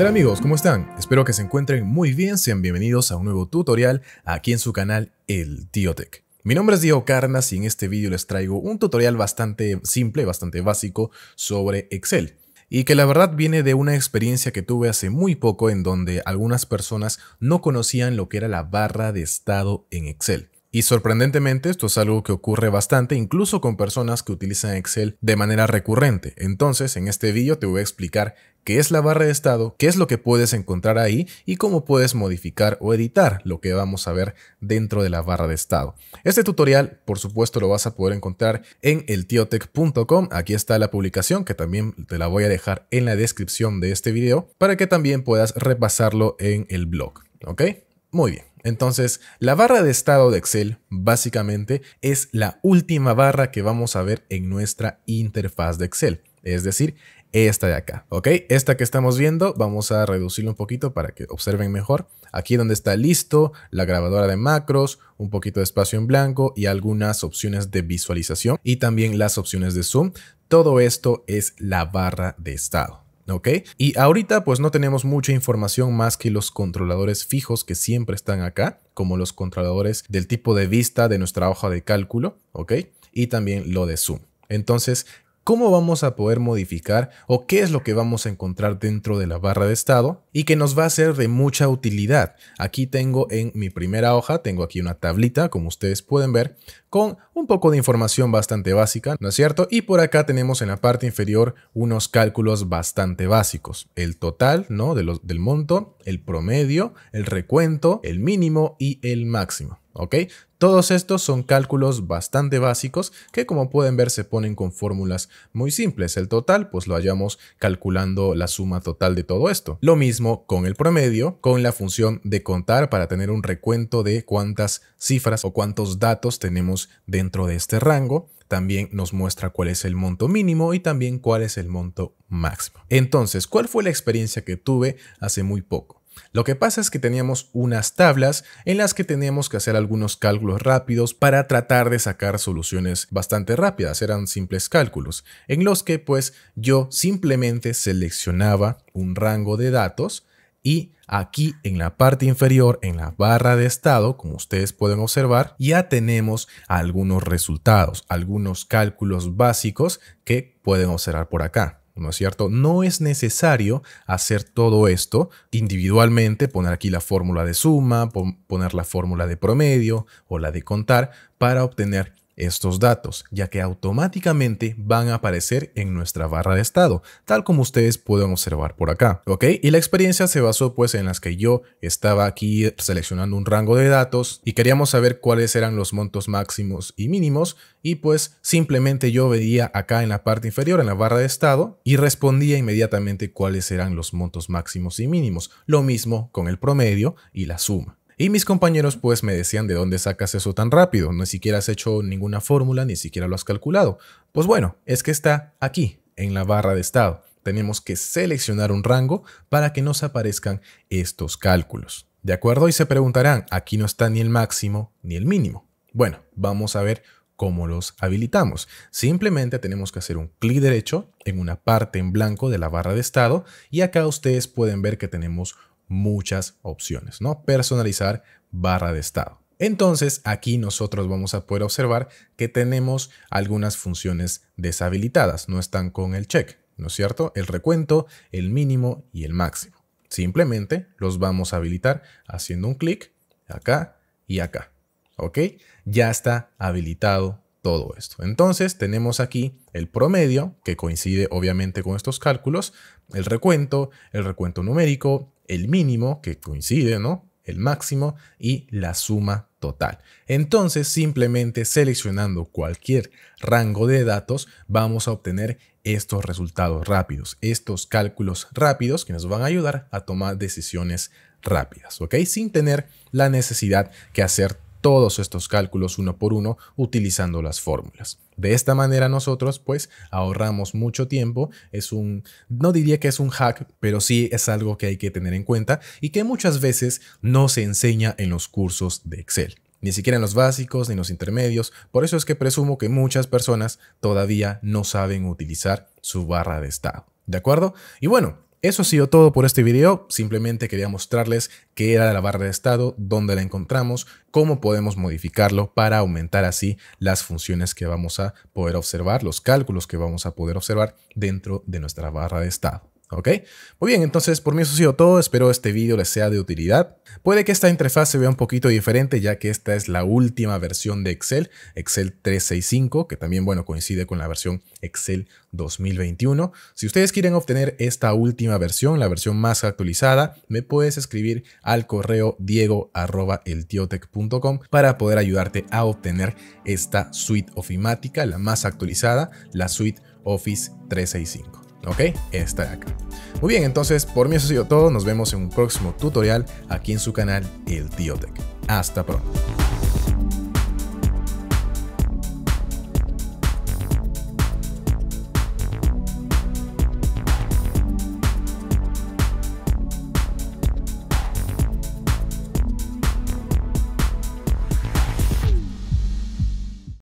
Hola amigos? ¿Cómo están? Espero que se encuentren muy bien, sean bienvenidos a un nuevo tutorial aquí en su canal El Tío Tech. Mi nombre es Diego Carnas y en este vídeo les traigo un tutorial bastante simple, bastante básico sobre Excel y que la verdad viene de una experiencia que tuve hace muy poco en donde algunas personas no conocían lo que era la barra de estado en Excel. Y sorprendentemente, esto es algo que ocurre bastante incluso con personas que utilizan Excel de manera recurrente. Entonces, en este vídeo te voy a explicar qué es la barra de estado, qué es lo que puedes encontrar ahí y cómo puedes modificar o editar lo que vamos a ver dentro de la barra de estado. Este tutorial, por supuesto, lo vas a poder encontrar en eltiotech.com. Aquí está la publicación que también te la voy a dejar en la descripción de este video para que también puedas repasarlo en el blog. ¿Ok? Muy bien. Entonces, la barra de estado de Excel básicamente es la última barra que vamos a ver en nuestra interfaz de Excel, es decir, esta de acá, ¿ok? Esta que estamos viendo, vamos a reducirlo un poquito para que observen mejor. Aquí donde está listo, la grabadora de macros, un poquito de espacio en blanco y algunas opciones de visualización y también las opciones de zoom. Todo esto es la barra de estado. ¿ok? Y ahorita pues no tenemos mucha información más que los controladores fijos que siempre están acá, como los controladores del tipo de vista de nuestra hoja de cálculo, ¿ok? Y también lo de zoom. Entonces, cómo vamos a poder modificar o qué es lo que vamos a encontrar dentro de la barra de estado y que nos va a ser de mucha utilidad. Aquí tengo en mi primera hoja, tengo aquí una tablita, como ustedes pueden ver, con un poco de información bastante básica, ¿no es cierto? Y por acá tenemos en la parte inferior unos cálculos bastante básicos. El total, ¿no? del monto, el promedio, el recuento, el mínimo y el máximo. ¿ok? Todos estos son cálculos bastante básicos que como pueden ver se ponen con fórmulas muy simples. El total pues lo hallamos calculando la suma total de todo esto. Lo mismo con el promedio, con la función de contar para tener un recuento de cuántas cifras o cuántos datos tenemos dentro de este rango también nos muestra cuál es el monto mínimo y también cuál es el monto máximo. Entonces, ¿cuál fue la experiencia que tuve hace muy poco? Lo que pasa es que teníamos unas tablas en las que teníamos que hacer algunos cálculos rápidos para tratar de sacar soluciones bastante rápidas, eran simples cálculos, en los que pues yo simplemente seleccionaba un rango de datos y aquí en la parte inferior, en la barra de estado, como ustedes pueden observar, ya tenemos algunos resultados, algunos cálculos básicos que pueden observar por acá. ¿no es cierto? No es necesario hacer todo esto individualmente, poner aquí la fórmula de suma, poner la fórmula de promedio o la de contar para obtener estos datos, ya que automáticamente van a aparecer en nuestra barra de estado, tal como ustedes pueden observar por acá. ¿Ok? Y la experiencia se basó pues en las que yo estaba aquí seleccionando un rango de datos y queríamos saber cuáles eran los montos máximos y mínimos y pues simplemente yo veía acá en la parte inferior, en la barra de estado, y respondía inmediatamente cuáles eran los montos máximos y mínimos. Lo mismo con el promedio y la suma. Y mis compañeros pues me decían de dónde sacas eso tan rápido, ni siquiera has hecho ninguna fórmula, ni siquiera lo has calculado. Pues bueno, es que está aquí, en la barra de estado. Tenemos que seleccionar un rango para que nos aparezcan estos cálculos. ¿De acuerdo? Y se preguntarán, aquí no está ni el máximo ni el mínimo. Bueno, vamos a ver cómo los habilitamos. Simplemente tenemos que hacer un clic derecho en una parte en blanco de la barra de estado y acá ustedes pueden ver que tenemos muchas opciones, ¿no? Personalizar barra de estado. Entonces aquí nosotros vamos a poder observar que tenemos algunas funciones deshabilitadas, no están con el check, ¿no es cierto? El recuento, el mínimo y el máximo. Simplemente los vamos a habilitar haciendo un clic acá y acá, ¿ok? Ya está habilitado todo esto. Entonces tenemos aquí el promedio, que coincide obviamente con estos cálculos, el recuento, el recuento numérico, el mínimo, que coincide, ¿no? El máximo y la suma total. Entonces, simplemente seleccionando cualquier rango de datos, vamos a obtener estos resultados rápidos, estos cálculos rápidos que nos van a ayudar a tomar decisiones rápidas, ¿ok? Sin tener la necesidad que hacer todos estos cálculos uno por uno utilizando las fórmulas. De esta manera nosotros pues ahorramos mucho tiempo, es un, no diría que es un hack, pero sí es algo que hay que tener en cuenta y que muchas veces no se enseña en los cursos de Excel. Ni siquiera en los básicos ni en los intermedios, por eso es que presumo que muchas personas todavía no saben utilizar su barra de estado. ¿De acuerdo? Y bueno, eso ha sido todo por este video, simplemente quería mostrarles qué era la barra de estado, dónde la encontramos, cómo podemos modificarlo para aumentar así las funciones que vamos a poder observar, los cálculos que vamos a poder observar dentro de nuestra barra de estado. ¿ok? Muy bien, entonces por mí eso ha sido todo, espero este vídeo les sea de utilidad. Puede que esta interfaz se vea un poquito diferente ya que esta es la última versión de Excel, Excel 365, que también bueno coincide con la versión Excel 2021. Si ustedes quieren obtener esta última versión, la versión más actualizada, me puedes escribir al correo diego.eltiotech.com para poder ayudarte a obtener esta suite ofimática, la más actualizada, la suite Office 365. ¿ok? Está acá. Muy bien, entonces por mí eso ha sido todo. Nos vemos en un próximo tutorial aquí en su canal El Tío Hasta pronto.